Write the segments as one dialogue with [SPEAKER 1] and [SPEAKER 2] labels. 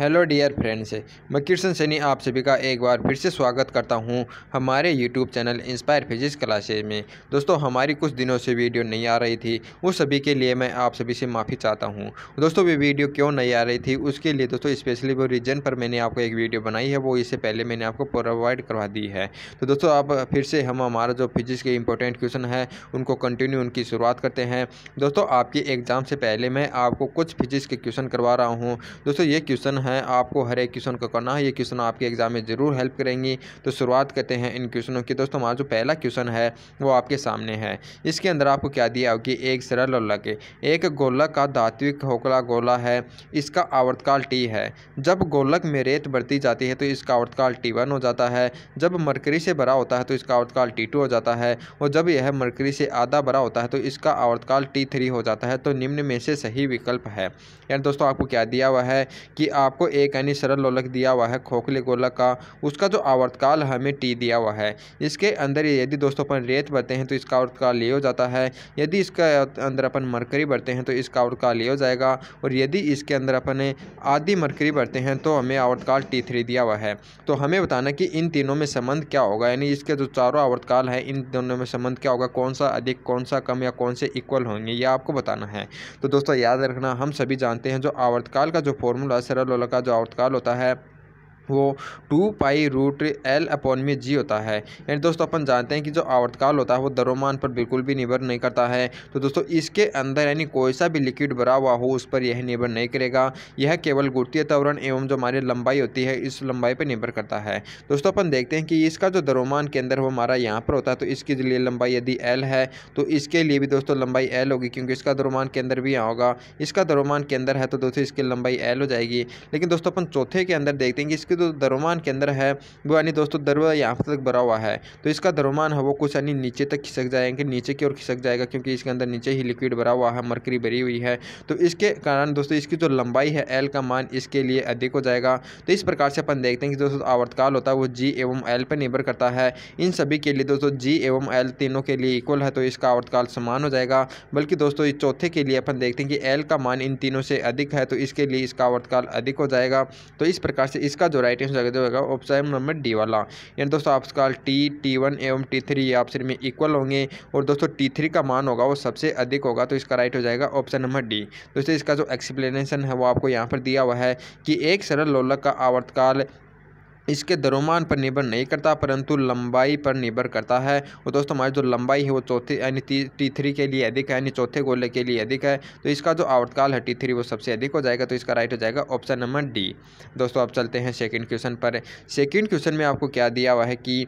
[SPEAKER 1] hello dear friends मैं किशन सैनी आप सभी का एक बार फिर से स्वागत करता हूं हमारे YouTube channel inspire physics classes में दोस्तों हमारी कुछ दिनों से वीडियो नहीं आ रही थी उस सभी के लिए मैं आप सभी से माफ़ी चाहता हूं दोस्तों वे वीडियो क्यों नहीं आ रही थी उसके लिए दोस्तों स्पेशली वो रीजन पर मैंने आपको एक वीडियो बनाई है वो इससे पहले मैंने आपको प्रोवाइड करवा दी है तो दोस्तों आप फिर से हम हमारा जो फिजिक्स के इंपॉर्टेंट क्वेश्चन है उनको कंटिन्यू उनकी शुरुआत करते हैं दोस्तों आपके एग्ज़ाम से पहले मैं आपको कुछ फिजिक्स के क्वेश्चन करवा रहा हूँ दोस्तों ये क्वेश्चन हैं आपको हर एक क्वेश्चन को करना है ये क्वेश्चन आपके एग्जाम में ज़रूर हेल्प करेंगी तो शुरुआत करते हैं इन क्वेश्चनों की दोस्तों हमारा जो पहला क्वेश्चन है वो आपके सामने है इसके अंदर आपको क्या दिया होगी एक सरल और लगे एक गोलक का धात्विक होकला गोला है इसका आवर्तकाल टी है जब गोलक में रेत बढ़ती जाती है तो इसका आवर्तकाल टी वन हो जाता है जब मरकरी से भरा होता है तो इसका आवर्तकाल टी टू हो जाता है और जब यह मरकरी से आधा भरा होता है तो इसका आवर्तकाल टी थ्री हो जाता है तो निम्न में से सही विकल्प है यानी दोस्तों आपको क्या दिया हुआ है कि आप आपको एक यानी सरल लोलक दिया हुआ है खोखले गोलक का उसका जो आवर्तकाल हमें टी दिया हुआ है इसके अंदर यदि दोस्तों अपन रेत बढ़ते हैं तो इसका आवर्तकाल ले हो जाता है यदि इसका अंदर अपन मरकरी बढ़ते हैं तो इसका आवर्तकाल ले हो जाएगा और यदि इसके अंदर अपन आदि मरकरी बढ़ते हैं तो हमें आवर्तकाल टी थ्री दिया हुआ है तो हमें बताना कि इन तीनों में संबंध क्या होगा यानी इसके जो चारों आवर्तकाल है इन दोनों में संबंध क्या होगा कौन सा अधिक कौन सा कम या कौन से इक्वल होंगे ये आपको बताना है तो दोस्तों याद रखना हम सभी जानते हैं जो आवर्तकाल का जो फॉर्मूला सरल का जो आउटकाल होता है वो two pi root L upon में जी होता है यानी दोस्तों अपन जानते हैं कि जो आवर्तकाल होता है वो दरोमान पर बिल्कुल भी निर्भर नहीं करता है तो दोस्तों इसके अंदर यानी कोई सा भी लिक्विड भरा हुआ हो उस पर यह निर्भर नहीं करेगा यह केवल गुर्तीय तवरण एवं जो हमारी लंबाई होती है इस लंबाई पर निर्भर करता है दोस्तों अपन देखते हैं कि इसका जो दरोमान के अंदर वो हमारा यहाँ पर होता है तो इसके लिए लंबाई यदि एल है तो इसके लिए भी दोस्तों लंबाई एल होगी क्योंकि इसका दरोमान के अंदर भी यहाँ होगा इसका दरोमान के अंदर है तो दोस्तों इसकी लंबाई एल हो जाएगी लेकिन दोस्तों अपन चौथे के अंदर देखते हैं कि इसकी जो दरोमान के अंदर है वो यानी दोस्तों दरवा यहाँ तक भरा हुआ है तो इसका दरोमान है वो कुछ यानी नीचे तक खिसक जाएंगे नीचे की ओर खिसक जाएगा क्योंकि इसके अंदर नीचे ही लिक्विड भरा हुआ है मरकरी भरी हुई है तो इसके कारण दोस्तों इसकी जो लंबाई है एल का मान इसके लिए अधिक हो जाएगा तो इस प्रकार से अपन देखते हैं कि दोस्तों आवर्तकाल होता है वो जी एवं एल पर निर्भर करता है इन सभी के लिए दोस्तों जी एवं एल तीनों के लिए इक्वल है तो इसका आवर्तकाल समान हो जाएगा बल्कि दोस्तों इस चौथे के लिए अपन देखते हैं कि एल का मान इन तीनों से अधिक है तो इसके लिए इसका आवर्तकाल अधिक हो जाएगा तो इस प्रकार से इसका जो राइट आंसर लगे होगा ऑप्शन नंबर डी वाला यानी दोस्तों आपका टी टी वन एवं टी थ्री आपसे में इक्वल होंगे और दोस्तों टी थ्री का मान होगा वो सबसे अधिक होगा तो इसका राइट हो जाएगा ऑप्शन नंबर डी दोस्तों इसका जो एक्सप्लेनेशन है वो आपको यहाँ पर दिया हुआ है कि एक सरल लोलक का आवर्तकाल इसके दरोमान पर निर्भर नहीं करता परंतु लंबाई पर निर्भर करता है और तो दोस्तों हमारी जो लंबाई है वो चौथे यानी टी थ्री के लिए अधिक है यानी चौथे गोले के लिए अधिक है तो इसका जो आवर्तकाल है टी थ्री वो सबसे अधिक हो जाएगा तो इसका राइट हो जाएगा ऑप्शन नंबर डी दोस्तों आप चलते हैं सेकेंड क्वेश्चन पर सेकेंड क्वेश्चन में आपको क्या दिया हुआ है कि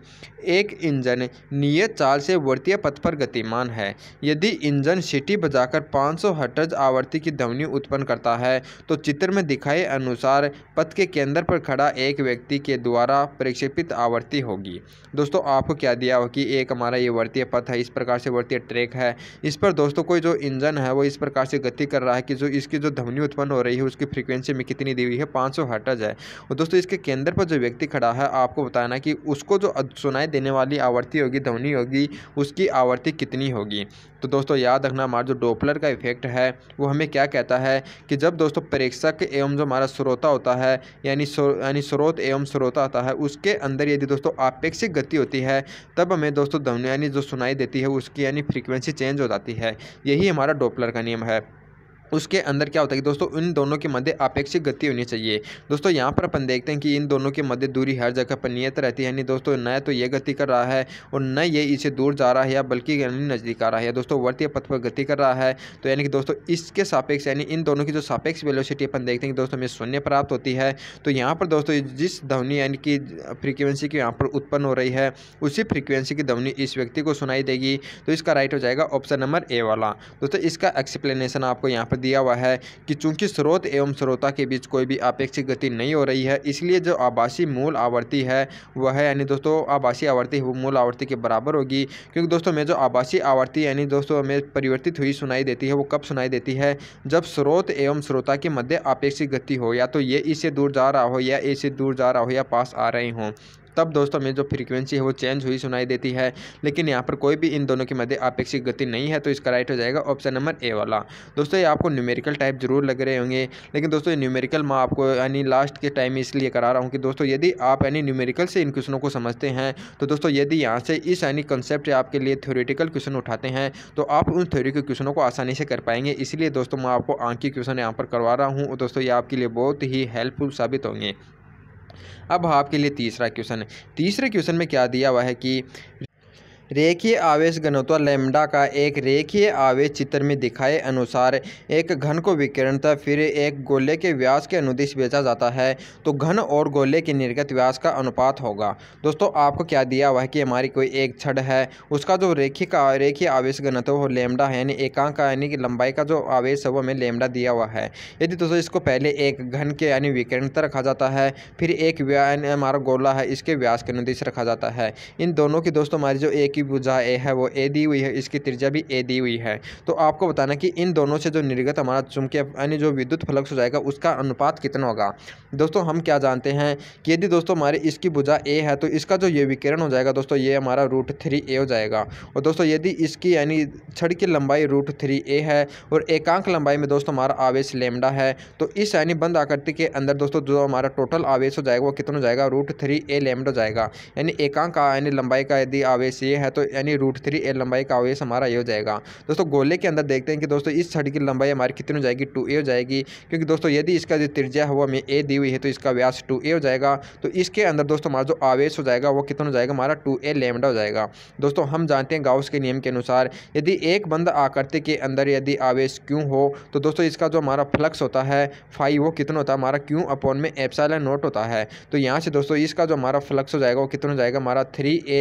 [SPEAKER 1] एक इंजन नियत चाल से वर्तीय पथ पर गतिमान है यदि इंजन सीटी बजाकर सौ हटर्ज आवृत्ति की ध्वनि उत्पन्न करता है तो चित्र में दिखाए अनुसार पथ के केंद्र पर खड़ा एक व्यक्ति के द्वारा प्रक्षेपित आवृत्ति होगी दोस्तों आपको क्या दिया हो कि एक हमारा ये वर्तीय पथ है इस प्रकार से वर्तीय ट्रैक है इस पर दोस्तों कोई जो इंजन है वो इस प्रकार से गति कर रहा है कि जो इसकी जो ध्वनि उत्पन्न हो रही है उसकी फ्रिक्वेंसी में कितनी दी हुई है पाँच सौ हर्टज है और दोस्तों इसके केंद्र पर जो व्यक्ति खड़ा है आपको बताना कि उसको जो सुनाई देने वाली आवर्ती होगी ध्वनि होगी उसकी आवर्ती कितनी होगी तो दोस्तों याद रखना हमारा जो डोपलर का इफेक्ट है वो हमें क्या कहता है कि जब दोस्तों प्रेक्षक एवं जो हमारा स्रोता होता है यानी यानी स्रोत एवं स्रोता होता है उसके अंदर यदि दोस्तों आपेक्षिक गति होती है तब हमें दोस्तों ध्वनि यानी जो सुनाई देती है उसकी यानी फ्रिक्वेंसी चेंज हो जाती है यही हमारा डोपलर का नियम है उसके अंदर क्या होता है कि दोस्तों इन दोनों के मध्य अपेक्षित गति होनी चाहिए दोस्तों यहाँ पर अपन देखते हैं कि इन दोनों के मध्य दूरी हर जगह पर नियत रहती है यानी दोस्तों न तो ये गति कर रहा है और न ये इसे दूर जा रहा है या बल्कि नज़दीक आ रहा है दोस्तों वर्तीय पथ पर गति कर रहा है तो यानी कि दोस्तों इसके सापेक्ष यानी इन दोनों की जो सापेक्ष वेलोसिटी अपन देखते हैं कि दोस्तों हमें शून्य प्राप्त होती है तो यहाँ पर दोस्तों जिस ध्वनि यानी कि फ्रीक्वेंसी की यहाँ पर उत्पन्न हो रही है उसी फ्रिक्वेंसी की ध्वनि इस व्यक्ति को सुनाई देगी तो इसका राइट हो जाएगा ऑप्शन नंबर ए वाला दोस्तों इसका एक्सप्लेनेशन आपको यहाँ पर दिया हुआ है कि चूंकि स्रोत एवं स्रोता के बीच कोई भी अपेक्षित गति नहीं हो रही है इसलिए जो आभासी मूल आवर्ती है वह यानी दोस्तों आभासी आवर्ती वो मूल आवर्ती के बराबर होगी क्योंकि दोस्तों में जो आभासी आवर्ती यानी दोस्तों में परिवर्तित हुई सुनाई देती है वो कब सुनाई देती है जब स्रोत एवं श्रोता के मध्य अपेक्षित गति हो या तो ये इसे दूर जा रहा हो या इसे दूर जा रहा हो या पास आ रहे हों तब दोस्तों में जो फ्रीक्वेंसी है वो चेंज हुई सुनाई देती है लेकिन यहाँ पर कोई भी इन दोनों के मध्य आपेक्षिक गति नहीं है तो इसका राइट हो जाएगा ऑप्शन नंबर ए वाला दोस्तों ये आपको न्यूमेरिकल टाइप जरूर लग रहे होंगे लेकिन दोस्तों न्यूमेरिकल मैं आपको यानी लास्ट के टाइम इसलिए करा रहा हूँ कि दोस्तों यदि आप यानी न्यूमेरिकल से इन क्वेश्चनों को समझते हैं तो दोस्तों यदि यहाँ से इस यानी कंसेप्ट आपके लिए थ्योरेटिकल क्वेश्चन उठाते हैं तो आप उन थ्योरी के क्वेश्चनों को आसानी से कर पाएंगे इसलिए दोस्तों मैं आपको आंकी क्वेश्चन यहाँ पर करवा रहा हूँ दोस्तों ये आपके लिए बहुत ही हेल्पफुल साबित होंगे अब आपके लिए तीसरा क्वेश्चन तीसरे क्वेश्चन में क्या दिया हुआ है कि रेखीय आवेश घनत्व लेमडा का एक रेखीय आवेश चित्र में दिखाए अनुसार एक घन को था फिर एक गोले के व्यास के अनुदेश बेचा जाता है तो घन और गोले के निर्गत व्यास का अनुपात होगा दोस्तों आपको क्या दिया हुआ है कि हमारी कोई एक छड़ है उसका जो रेखी का रेखीय आवेश घनत्व वो लेमडा है यानी एकांक यानी कि लंबाई का जो आवेश है वो हमें लेमडा दिया हुआ है यदि दोस्तों इसको पहले एक घन के यानी विकिरणता रखा जाता है फिर एक हमारा गोला है इसके व्यास के अनुदेश रखा जाता है इन दोनों की दोस्तों हमारी जो एक इसकी भुजा ए है वो ए दी हुई है इसकी त्रिज्या भी ए दी हुई है तो आपको बताना कि इन दोनों से जो निर्गत हमारा चुंबकीय यानी जो विद्युत फ्लक्स हो जाएगा उसका अनुपात कितना होगा दोस्तों हम क्या जानते हैं कि यदि दोस्तों हमारे इसकी भुजा ए है तो इसका जो ये विकिरण हो जाएगा दोस्तों ये हमारा रूट थ्री ए हो जाएगा और दोस्तों यदि इसकी यानी छड़ की लंबाई रूट थ्री ए है और एकांक लंबाई में दोस्तों हमारा आवेश लेमडा है तो इस यानी बंद आकृति के अंदर दोस्तों जो हमारा टोटल आवेश हो जाएगा वो कितना हो जाएगा रूट थ्री ए लेमडा हो जाएगा यानी एकांक यानी लंबाई का यदि आवेश ये है है तो यानी रूट थ्री ए लंबाई का आवेश हमारा ये हो जाएगा दोस्तों गोले के अंदर देखते हैं कि दोस्तों इस छड़ की लंबाई हमारी कितनी हो जाएगी टू ए हो जाएगी क्योंकि दोस्तों यदि इसका जो त्रिज्या है वो हमें ए दी हुई है तो इसका व्यास टू ए हो जाएगा तो इसके अंदर दोस्तों हमारा जो आवेश हो जाएगा वो कितना हो जाएगा हमारा टू ए लेमडा हो जाएगा दोस्तों हम जानते हैं गाउस के नियम के अनुसार यदि एक बंद आकृति के अंदर यदि आवेश क्यों हो तो दोस्तों इसका जो हमारा फ्लक्स होता है फाइव वो कितना होता है हमारा क्यों अपॉन में एप्साइल नोट होता है तो यहाँ से दोस्तों इसका जो हमारा फ्लक्स हो जाएगा वो कितना हो जाएगा हमारा three A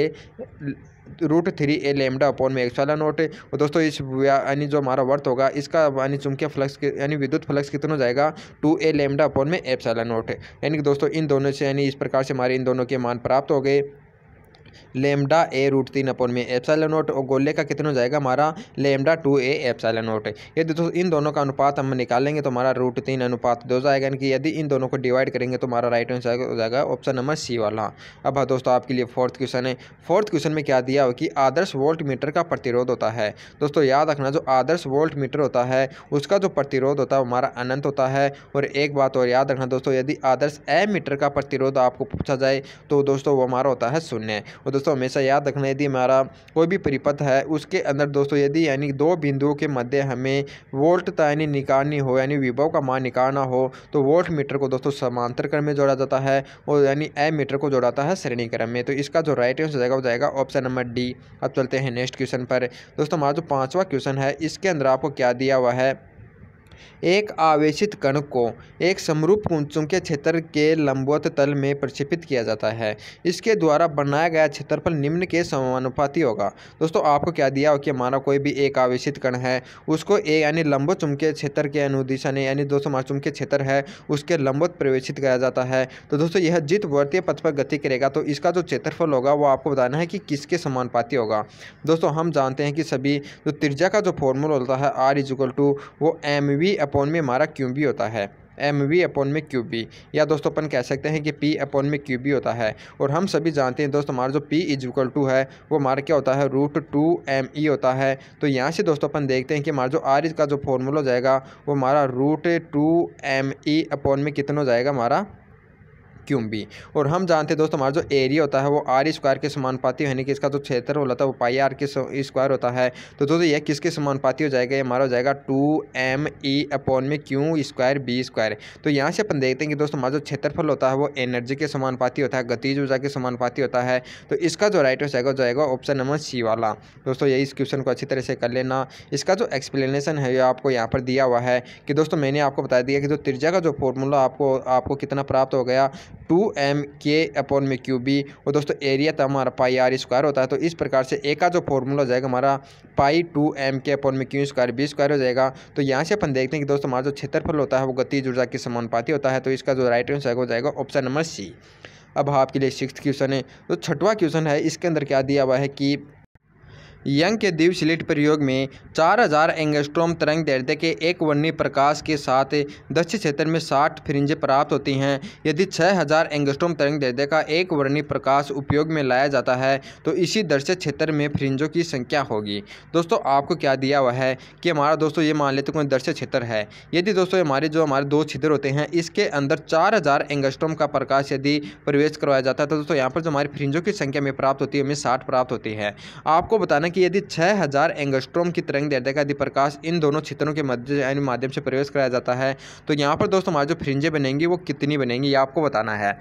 [SPEAKER 1] root three A lambda upon में एक्सवाला नोट है और दोस्तों इस यानी जो हमारा वर्थ होगा इसका यानी चुंबकीय फ्लक्स यानी विद्युत फ्लक्स कितना हो जाएगा टू ए लेमडा अपॉन में एप्सवाला नोट है यानी कि दोस्तों इन दोनों से यानी इस प्रकार से हमारे इन दोनों के मान प्राप्त हो गए लेमडा ए रूट तीन अपन में एप्साइल नोट और गोले का कितना हो जाएगा हमारा lambda two A epsilon naught यदि दोस्तों इन दोनों का अनुपात हम निकालेंगे तो हमारा रूट तीन अनुपात दो जाएगा यानी कि यदि इन दोनों को डिवाइड करेंगे तो हमारा राइट आंसर हो जाएगा ऑप्शन नंबर सी वाला अब हाँ दोस्तों आपके लिए फोर्थ क्वेश्चन है फोर्थ क्वेश्चन में क्या दिया हो कि आदर्श वोल्ट मीटर का प्रतिरोध होता है दोस्तों याद रखना जो आदर्श वोल्ट मीटर होता है उसका जो प्रतिरोध होता है हमारा अनंत होता है और एक बात और याद रखना दोस्तों यदि आदर्श ए मीटर का प्रतिरोध आपको पूछा जाए तो दोस्तों वो हमारा होता है शून्य और दोस्तों हमेशा याद रखना यदि हमारा कोई भी परिपथ है उसके अंदर दोस्तों यदि यानी दो बिंदुओं के मध्य हमें वोल्ट यानी निकालनी हो यानी विभव का मान निकालना हो तो वोल्ट मीटर को दोस्तों समांतर क्रम में जोड़ा जाता है और यानी ए मीटर को जोड़ाता है श्रेणी क्रम में तो इसका जो राइट आंसर जाएगा वो जाएगा ऑप्शन नंबर डी अब चलते हैं नेक्स्ट क्वेश्चन पर दोस्तों हमारा जो पाँचवा क्वेश्चन है इसके अंदर आपको क्या दिया हुआ है एक आवेशित कण को एक समरूप चुंबकीय क्षेत्र के लंबवत तल में प्रक्षेपित किया जाता है इसके द्वारा बनाया गया क्षेत्रफल निम्न के समानुपाती होगा दोस्तों आपको क्या दिया हो कि हमारा कोई भी एक आवेशित कण है उसको ए यानी लंबो चुंबकीय क्षेत्र के अनुदिशा ने यानी दो सौ चुंबकीय क्षेत्र है उसके लंबवत प्रवेशित किया जाता है तो दोस्तों यह जित वर्तीय पथ पर गति करेगा तो इसका जो क्षेत्रफल होगा वो आपको बताना है कि किसके समानुपाती होगा दोस्तों हम जानते हैं कि सभी जो तिरजा का जो फॉर्मूला होता है आर इज टू वो एम वी वी अपॉन में हमारा क्यू बी होता है एम वी अपॉन में क्यू बी या दोस्तों अपन कह सकते हैं कि पी अपॉन में क्यू बी होता है और हम सभी जानते हैं दोस्तों हमारा जो पी इज इक्वल टू है वो हमारा क्या होता है रूट टू एम ई होता है तो यहाँ से दोस्तों अपन देखते हैं कि हमारा जो आर का जो फॉर्मूला हो जाएगा वो हमारा root two M E upon में कितना हो जाएगा हमारा क्यूम बी और हम जानते हैं दोस्तों हमारा जो एरिया होता है वो आर स्क्वायर के समानुपाती यानी कि इसका जो क्षेत्र होता है वो पाई आर के स्क्वायर होता है तो दोस्तों यह किसके समानुपाती हो जाएगा ये हमारा हो जाएगा टू एम ई अपॉन में क्यू स्क्वायर बी स्क्वायर तो यहाँ से अपन देखते हैं कि दोस्तों हमारा जो क्षेत्रफल होता है वो एनर्जी के समानुपाती होता है गतिज ऊर्जा के समानुपाती होता है तो इसका जो राइट हो जाएगा जाएगा ऑप्शन नंबर सी वाला दोस्तों यही इस क्वेश्चन को अच्छी तरह से कर लेना इसका जो एक्सप्लेनेशन है ये आपको यहाँ पर दिया हुआ है कि दोस्तों मैंने आपको बता दिया कि जो त्रिज्या का जो फॉर्मूला आपको आपको कितना प्राप्त हो गया टू एम के अपॉन में क्यू बी और दोस्तों एरिया था हमारा पाई आर स्क्वायर होता है तो इस प्रकार से ए का जो फॉर्मूला हो जाएगा हमारा pi two M K upon में क्यू स्क्वायर बी स्क्वायर हो जाएगा तो यहाँ से अपन देखते हैं कि दोस्तों हमारा जो क्षेत्रफल होता है वो गति ऊर्जा के समानुपाती होता है तो इसका जो राइट आंसर हो जाएगा ऑप्शन नंबर सी अब आपके लिए सिक्स क्वेश्चन है तो छठवा क्वेश्चन है इसके अंदर क्या दिया हुआ है कि यंग के द्वीप स्लिट प्रयोग में 4000 हज़ार एंगस्ट्रोम तरंग दैर्ध्य के एक वर्णी प्रकाश के साथ दक्षिण क्षेत्र में 60 फ्रिंजें प्राप्त होती हैं यदि 6000 हज़ार एंगस्ट्रोम तरंग दैर्ध्य का एक वर्णी प्रकाश उपयोग में लाया जाता है तो इसी दृश्य क्षेत्र में फ्रिंजों की संख्या होगी दोस्तों आपको क्या दिया हुआ है कि हमारा दोस्तों ये मान लेते कोई दृश्य क्षेत्र है यदि दोस्तों हमारे जो हमारे दो छिद्र होते हैं इसके अंदर चार हज़ार एंगस्ट्रोम का प्रकाश यदि प्रवेश करवाया जाता है तो दोस्तों यहाँ पर जो हमारे फ्रिंजों की संख्या में प्राप्त होती है हमें साठ प्राप्त होती है आपको बताना कि यदि 6000 हज़ार एंगस्ट्रोम की तरंग दैर्ध्य का यदि प्रकाश इन दोनों क्षेत्रों के मध्य यानी माध्यम से प्रवेश कराया जाता है तो यहाँ पर दोस्तों हमारे जो फ्रिंजें बनेंगी वो कितनी बनेंगी ये आपको बताना है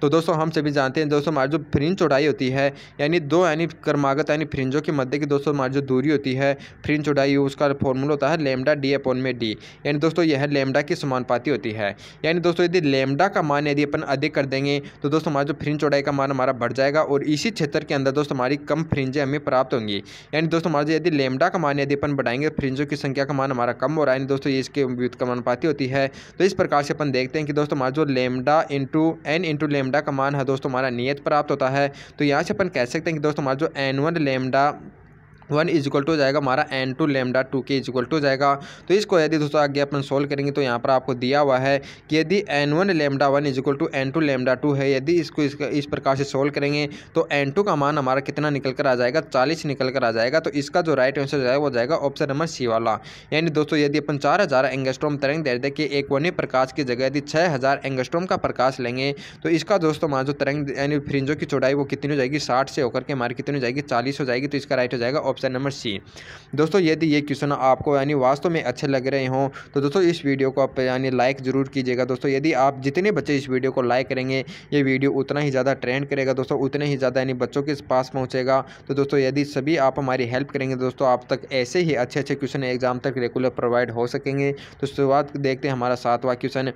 [SPEAKER 1] तो दोस्तों हम सभी जानते हैं दोस्तों हमारी जो फ्रिंज चौड़ाई होती है यानी दो यानी कर्मागत यानी फ्रिंजों के मध्य की दोस्तों हमारी जो दूरी होती है फ्रिंज चौड़ाई उसका फॉर्मूला होता है लेमडा डी अपन में डी यानी दोस्तों यह लेमडा की समानुपाती होती है यानी दोस्तों यदि लेमडा का मान यदि अपन अधिक कर देंगे तो दोस्तों हमारा जो फ्रिंज चौड़ाई का मान हमारा बढ़ जाएगा और इसी क्षेत्र के अंदर दोस्तों हमारी कम फ्रिंजें हमें प्राप्त होंगी यानी दोस्तों हमारे यदि लेमडा का मान यदि अपन बढ़ाएंगे फ्रिंजों की संख्या का मान हमारा कम हो रहा है दोस्तों इसके युद्ध का होती है तो इस प्रकार से अपन देखते हैं कि दोस्तों हमारा जो lambda into N into lambda का मान है दोस्तों हमारा नियत प्राप्त होता है तो यहाँ से अपन कह सकते हैं कि दोस्तों हमारा जो annual lambda one is equal to जाएगा हमारा N two lambda two K is equal to जाएगा तो इसको यदि दोस्तों आगे अपन सोल्व करेंगे तो यहाँ पर आपको दिया हुआ है कि यदि N one lambda one is equal to N two lambda two है यदि इसको इस, इस प्रकार से सोल्व करेंगे तो एन टू का मान हमारा कितना निकल कर आ जाएगा चालीस निकल कर आ जाएगा तो इसका जो राइट आंसर जाएगा वो जाएगा ऑप्शन नंबर सी वाला यानी दोस्तों यदि अपन चार हज़ार एंगस्ट्रोम तरंग दे देखिए एक वन्य प्रकाश की जगह यदि छः हज़ार एंगस्ट्रोम का प्रकाश लेंगे तो इसका दोस्तों हमारा जो तरंग यानी फ्रिंजों की चौड़ाई वो कितनी हो जाएगी साठ से होकर के हमारी कितनी हो जाएगी चालीस हो जाएगी तो इसका राइट हो जाएगा ऑप्शन ऑप्शन नंबर सी दोस्तों यदि ये क्वेश्चन आपको यानी वास्तव में अच्छे लग रहे हों तो दोस्तों इस वीडियो को आप यानी लाइक ज़रूर कीजिएगा दोस्तों यदि आप जितने बच्चे इस वीडियो को लाइक करेंगे ये वीडियो उतना ही ज़्यादा ट्रेंड करेगा दोस्तों उतने ही ज़्यादा यानी बच्चों के पास पहुँचेगा तो दोस्तों यदि सभी आप हमारी हेल्प करेंगे दोस्तों आप तक ऐसे ही अच्छे अच्छे क्वेश्चन एग्जाम तक रेगुलर प्रोवाइड हो सकेंगे तो शुरुआत देखते हैं हमारा सातवा क्वेश्चन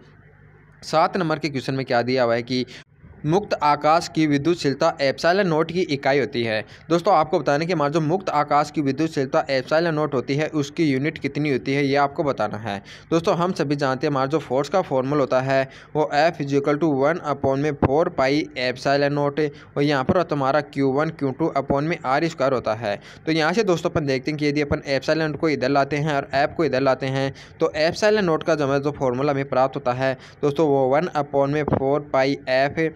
[SPEAKER 1] सात नंबर के क्वेश्चन में क्या दिया हुआ है कि मुक्त आकाश की विद्युतशीलता एप्साइलन नोट की इकाई होती है दोस्तों आपको बताने के जो मुक्त आकाश की विद्युतशीलता एप्साइलन नोट होती है उसकी यूनिट कितनी होती है ये आपको बताना है दोस्तों हम सभी जानते हैं जो फोर्स का फॉर्मूल होता है वो F is equal to one upon में फोर पाई एप्साइलन नोट और यहाँ पर तुम्हारा Q one Q two upon में आर स्क्वायर होता है तो यहाँ से दोस्तों अपन देखते हैं कि यदि अपन एप्साइलन नोट को इधर लाते हैं और ऐप को इधर लाते हैं तो एप्साइलन नोट का जो जो फॉर्मूला हमें प्राप्त होता है दोस्तों वो वन अपॉन में four pi F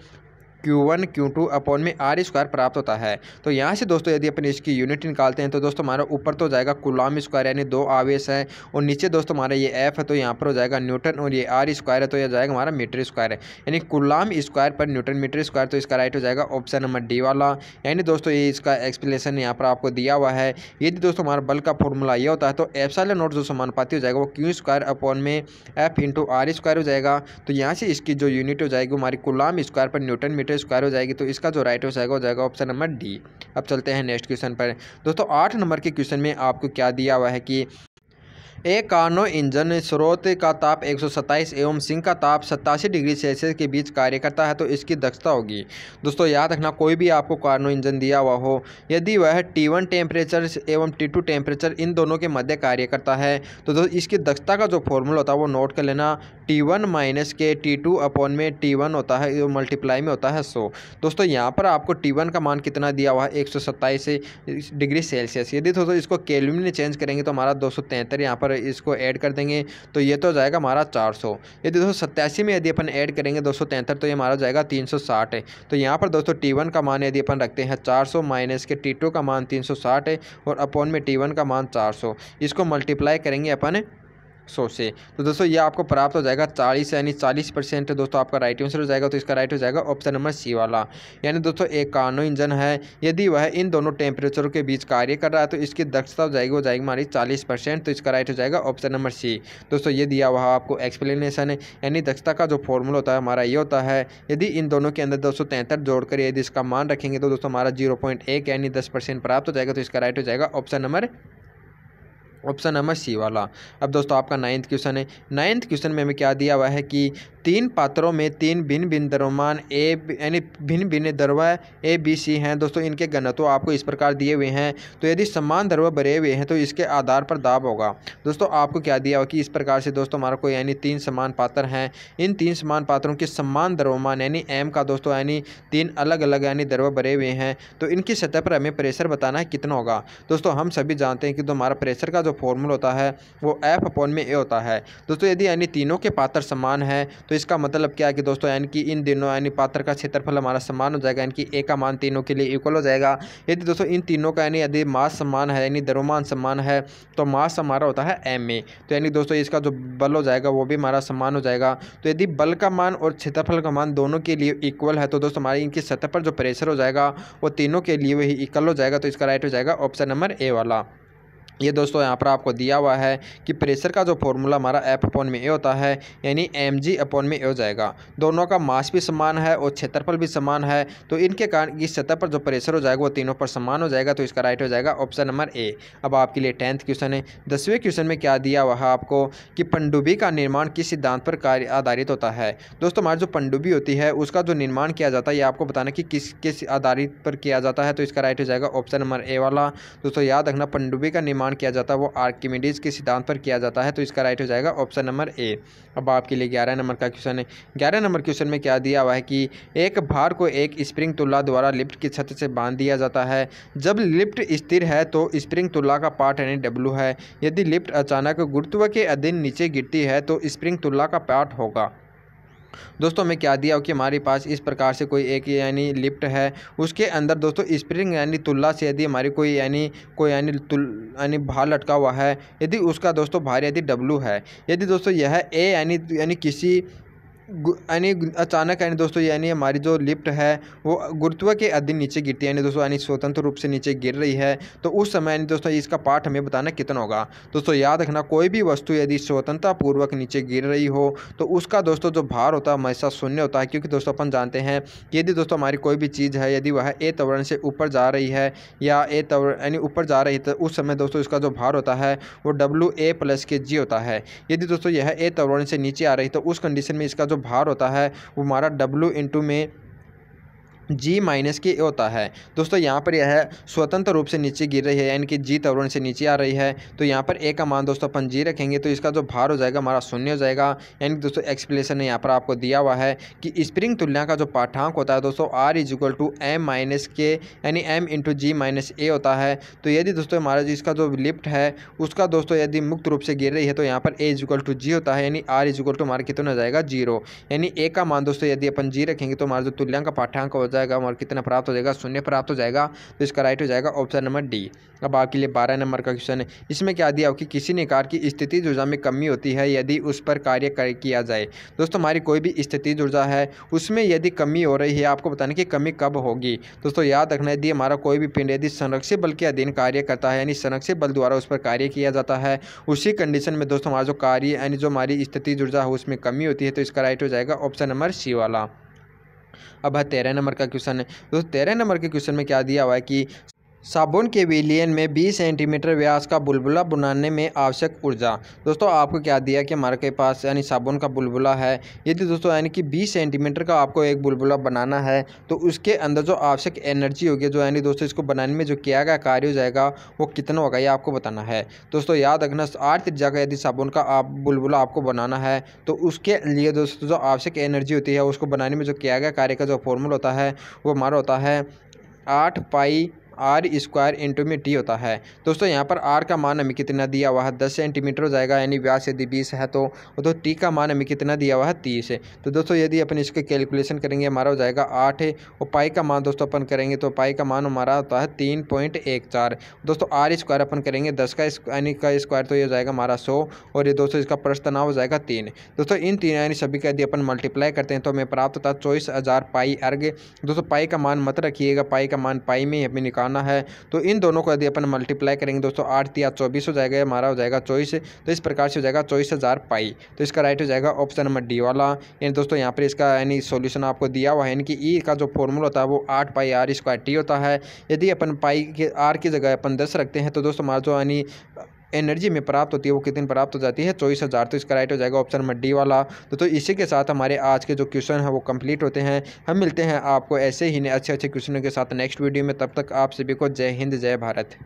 [SPEAKER 1] Q one Q two upon में आर स्क्वायर प्राप्त होता है तो यहाँ से दोस्तों यदि अपन इसकी यूनिट निकालते हैं तो दोस्तों हमारा ऊपर तो जाएगा कुलाम स्क्वायर यानी दो आवेश है और नीचे दोस्तों हमारा ये एफ है तो यहाँ पर हो जाएगा न्यूटन और ये आर स्क्वायर है तो यह जाएगा हमारा मीटर स्क्वायर है यानी कुलाम स्क्वायर पर न्यूटन मीटर स्क्वायर तो इसका राइट हो जाएगा ऑप्शन नंबर डी वाला यानी दोस्तों ये इसका एक्सप्लेनेशन यहाँ पर आपको दिया हुआ है यदि दोस्तों हमारा बल का फॉर्मूला ये होता है तो एफसाइल नोट जो समानुपाती हो जाएगा वो क्यू स्क्वायर अपॉन में एफ इंटू आर स्क्वायर हो जाएगा तो यहाँ से इसकी जो यूनिट हो जाएगी हमारी कुलाम स्क्वायर पर न्यूटन मीटर एट स्क्वायर हो जाएगी तो इसका जो राइट आंसर जाएगा हो जाएगा ऑप्शन नंबर डी अब चलते हैं नेक्स्ट क्वेश्चन पर दोस्तों आठ नंबर के क्वेश्चन में आपको क्या दिया हुआ है कि एक कार्नो इंजन स्रोत का ताप एक एवं सिंह का ताप सत्तासी डिग्री सेल्सियस के बीच कार्य करता है तो इसकी दक्षता होगी दोस्तों याद रखना कोई भी आपको कार्नो इंजन दिया हुआ हो यदि वह टी वन टेम्परेचर एवं टी टू टेम्परेचर इन दोनों के मध्य कार्य करता है तो दोस्तों इसकी दक्षता का जो फॉर्मूला होता है वो नोट कर लेना टी वन माइनस के टी टू अपॉन में टी वन होता है मल्टीप्लाई में होता है सो दोस्तों यहाँ पर आपको टी वन का मान कितना दिया हुआ है एक सौ सत्ताईस डिग्री सेल्सियस यदि दोस्तों इसको केलविन में चेंज करेंगे तो हमारा दो सौ यहाँ पर पर इसको ऐड कर देंगे तो ये तो जाएगा हमारा चार सौ ये दो में यदि अपन ऐड करेंगे दो सौ तो ये हमारा जाएगा तीन सौ साठ है तो यहाँ पर दोस्तों टी वन का मान यदि अपन रखते हैं चार सौ माइनस के टी टू का मान तीन सौ साठ है और अपॉन में टी वन का मान चार सौ इसको मल्टीप्लाई करेंगे अपन सौ से तो दोस्तों ये आपको प्राप्त हो जाएगा चालीस यानी चालीस परसेंट दोस्तों आपका राइट आंसर हो जाएगा तो इसका राइट हो जाएगा ऑप्शन नंबर सी वाला यानी दोस्तों एक कानो इंजन है यदि वह इन दोनों टेम्परेचर के बीच कार्य कर रहा है तो इसकी दक्षता हो जाएगी हो जाएगी हमारी चालीस परसेंट तो इसका राइट हो जाएगा ऑप्शन नंबर सी दोस्तों ये दिया हुआ आपको एक्सप्लेनेशन है यानी दक्षता का जो फॉर्मूला होता है हमारा ये होता है यदि इन दोनों के अंदर दो सौ तैंतर जोड़कर यदि इसका मान रखेंगे तो दोस्तों हमारा जीरो पॉइंट एक यानी दस परसेंट प्राप्त हो जाएगा तो इसका राइट हो जाएगा option number option number C वाला अब दोस्तों आपका नाइन्थ क्वेश्चन है नाइन्थ क्वेश्चन में हमें क्या दिया हुआ है कि तीन पात्रों में तीन भिन्न भिन्न द्रव्यमान ए यानी भिन्न भिन्न द्रव्य ए बी सी हैं दोस्तों इनके घनत्व आपको इस प्रकार दिए हुए हैं तो यदि समान द्रव्य भरे हुए हैं तो इसके आधार पर दाब होगा दोस्तों आपको क्या दिया होगा कि इस प्रकार से दोस्तों हमारा कोई यानी तीन समान पात्र हैं इन तीन समान पात्रों के समान द्रव्यमान यानी एम का दोस्तों यानी तीन अलग अलग यानी द्रव्य भरे हुए हैं तो इनकी सतह पर हमें प्रेशर बताना है कितना होगा दोस्तों हम सभी जानते हैं कि तो हमारा प्रेशर का जो फॉर्मूला होता है वो एफ अपॉन में ए होता है दोस्तों यदि यानी तीनों के पात्र समान हैं तो इसका मतलब क्या है कि दोस्तों यानी कि इन दिनों यानी पात्र का क्षेत्रफल हमारा समान हो जाएगा यानी कि ए का मान तीनों के लिए इक्वल हो जाएगा यदि दोस्तों इन तीनों का यानी यदि मास समान है यानी द्रव्यमान समान है तो मास हमारा होता है एम ए तो यानी दोस्तों इसका जो बल हो जाएगा वो भी हमारा समान हो जाएगा तो यदि बल का मान और क्षेत्रफल का मान दोनों के लिए इक्वल है तो दोस्तों हमारे इनकी सतह पर जो प्रेशर हो जाएगा वो तीनों के लिए वही इक्वल हो जाएगा तो इसका राइट हो जाएगा ऑप्शन नंबर ए वाला ये दोस्तों यहाँ पर आपको दिया हुआ है कि प्रेशर का जो फॉर्मूला हमारा एफ अपॉन में ए होता है यानी एम जी अपॉन में ए हो जाएगा दोनों का मास भी समान है और क्षेत्रफल भी समान है तो इनके कारण इस सतह पर जो प्रेशर हो जाएगा वो तीनों पर समान हो जाएगा तो इसका राइट हो जाएगा ऑप्शन नंबर ए अब आपके लिए टेंथ क्वेश्चन है दसवें क्वेश्चन में क्या दिया हुआ है आपको कि पंडुबी का निर्माण किस सिद्धांत पर कार्य आधारित होता है दोस्तों हमारी जो पंडुबी होती है उसका जो निर्माण किया जाता है ये आपको बताना कि किस किस आधारित पर किया जाता है तो इसका राइट हो जाएगा ऑप्शन नंबर ए वाला दोस्तों याद रखना पंडुबी का निर्माण निर्माण किया जाता है वो आर्किमिडीज के सिद्धांत पर किया जाता है तो इसका राइट हो जाएगा ऑप्शन नंबर ए अब आपके लिए ग्यारह नंबर का क्वेश्चन है ग्यारह नंबर क्वेश्चन में क्या दिया हुआ है कि एक भार को एक स्प्रिंग तुल्ला द्वारा लिफ्ट की छत से बांध दिया जाता है जब लिफ्ट स्थिर है तो स्प्रिंग तुल्ला का पार्ट यानी डब्लू है यदि लिफ्ट अचानक गुरुत्व के अधीन नीचे गिरती है तो स्प्रिंग तुल्ला का पार्ट होगा दोस्तों हमें क्या दिया कि हमारे पास इस प्रकार से कोई एक यानी लिफ्ट है उसके अंदर दोस्तों स्प्रिंग यानी तुल्ला से यदि हमारी कोई यानी कोई यानी तुल यानी भार लटका हुआ है यदि उसका दोस्तों भार यदि डब्लू है यदि दोस्तों यह ए यानी यानी किसी यानी अचानक यानी दोस्तों यानी हमारी जो लिफ्ट है वो गुरुत्व के अधीन नीचे गिरती है यानी दोस्तों यानी स्वतंत्र रूप से नीचे गिर रही है तो उस समय यानी दोस्तों इसका पार्ट हमें बताना कितना होगा दोस्तों याद रखना कोई भी वस्तु यदि स्वतंत्रतापूर्वक नीचे गिर रही हो तो उसका दोस्तों जो भार होता है हमेशा शून्य होता है क्योंकि दोस्तों अपन जानते हैं यदि दोस्तों हमारी कोई भी चीज़ है यदि वह ए तवरण से ऊपर जा रही है या ए तवरण यानी ऊपर जा रही है तो उस समय दोस्तों इसका जो भार होता है वो डब्ल्यू ए प्लस के जी होता है यदि दोस्तों यह ए तवरण से नीचे आ रही तो उस कंडीशन में इसका जो भार होता है वो हमारा डब्लू इंटू में जी माइनस के होता है दोस्तों यहाँ पर यह है स्वतंत्र रूप से नीचे गिर रही है यानी कि जी तवरण से नीचे आ रही है तो यहाँ पर ए का मान दोस्तों अपन जी रखेंगे तो इसका जो भार हो जाएगा हमारा शून्य हो जाएगा यानी कि दोस्तों एक्सप्लेनेशन यहाँ पर आपको दिया हुआ है कि स्प्रिंग तुलना का जो पाठ्यांक होता है दोस्तों R is equal to M minus के यानी M into G minus A होता है तो यदि दोस्तों हमारा जो इसका जो लिफ्ट है उसका दोस्तों यदि मुक्त रूप से गिर रही है तो यहाँ पर A is equal to G होता है यानी आर इज इक्वल टू हमारा कितना हो जाएगा जीरो यानी ए का मान दोस्तों यदि अपन जी रखेंगे तो हमारा जो तुल्यांक का पाठ्यांक हो जाएगा जाएगा और कितना प्राप्त हो जाएगा शून्य प्राप्त हो जाएगा तो इसका राइट हो जाएगा ऑप्शन नंबर डी अब आपके लिए बारह नंबर का क्वेश्चन है इसमें क्या दिया कि किसी निकार की स्थिति ऊर्जा में कमी होती है यदि उस पर कार्य कर किया जाए दोस्तों हमारी कोई भी स्थिति ऊर्जा है उसमें यदि कमी हो रही है आपको बताने की कमी कब होगी दोस्तों याद रखना यदि हमारा कोई भी पिंड यदि संरक्षित बल के अधीन कार्य करता है यानी संरक्षित बल द्वारा उस पर कार्य किया जाता है उसी कंडीशन में दोस्तों हमारा जो कार्य यानी जो हमारी स्थिति ऊर्जा है उसमें कमी होती है तो इसका राइट हो जाएगा ऑप्शन नंबर सी वाला अब है तेरह नंबर का क्वेश्चन है दोस्तों तेरह नंबर के क्वेश्चन में क्या दिया हुआ है कि साबुन के विलियन में 20 सेंटीमीटर व्यास का बुलबुला बनाने में आवश्यक ऊर्जा दोस्तों आपको क्या दिया कि हमारे के पास यानी साबुन का बुलबुला है यदि दोस्तों यानी कि 20 सेंटीमीटर का आपको एक बुलबुला बनाना है तो उसके अंदर जो आवश्यक एनर्जी होगी जो यानी दोस्तों इसको बनाने में जो किया गया कार्य हो जाएगा वो कितना होगा ये आपको बताना है दोस्तों याद रखना आठ त्रिजा का यदि साबुन का आप बुलबुला आपको बनाना है तो उसके लिए दोस्तों जो आवश्यक एनर्जी होती है उसको बनाने में जो किया गया कार्य का जो फॉर्मूला होता है वो हमारा होता है आठ पाई आर स्क्वायर इंटू में टी होता है दोस्तों यहाँ पर आर का मान हमें कितना दिया हुआ है दस सेंटीमीटर हो जाएगा यानी व्यास यदि बीस है तो तो टी का मान हमें कितना दिया हुआ है तीस तो दोस्तों यदि अपन इसके कैलकुलेशन करेंगे हमारा हो जाएगा आठ और पाई का मान दोस्तों अपन करेंगे तो पाई का मान हमारा होता है तीन पॉइंट एक चार दोस्तों आर स्क्वायर अपन करेंगे दस का यानी का स्क्वायर तो ये हो जाएगा हमारा सौ और ये दोस्तों इसका प्रश्न तनाव हो जाएगा तीन दोस्तों इन तीन यानी सभी का यदि अपन मल्टीप्लाई करते हैं तो हमें प्राप्त होता है चौबीस हज़ार पाई अर्घ दोस्तों पाई का मान मत रखिएगा पाई का मान पाई में हमें निकाल निकालना है तो इन दोनों को यदि अपन मल्टीप्लाई करेंगे दोस्तों आठ दिया चौबीस हो जाएगा हमारा हो जाएगा चौबीस तो इस प्रकार से हो जाएगा चौबीस हज़ार पाई तो इसका राइट हो जाएगा ऑप्शन नंबर डी वाला यानी दोस्तों यहाँ पर इसका यानी सोल्यूशन आपको दिया हुआ है यानी कि ई e का जो फॉर्मूला होता है वो आठ पाई आर स्क्वायर टी होता है यदि अपन पाई के आर की जगह अपन दस रखते हैं तो दोस्तों हमारा जो यानी एनर्जी में प्राप्त होती है वो कितनी प्राप्त हो जाती है चौबीस हज़ार तो इसका राइट हो जाएगा ऑप्शन नंबर डी वाला तो, तो इसी के साथ हमारे आज के जो क्वेश्चन हैं वो कंप्लीट होते हैं हम मिलते हैं आपको ऐसे ही अच्छे अच्छे क्वेश्चनों के साथ नेक्स्ट वीडियो में तब तक आप सभी को जय हिंद जय भारत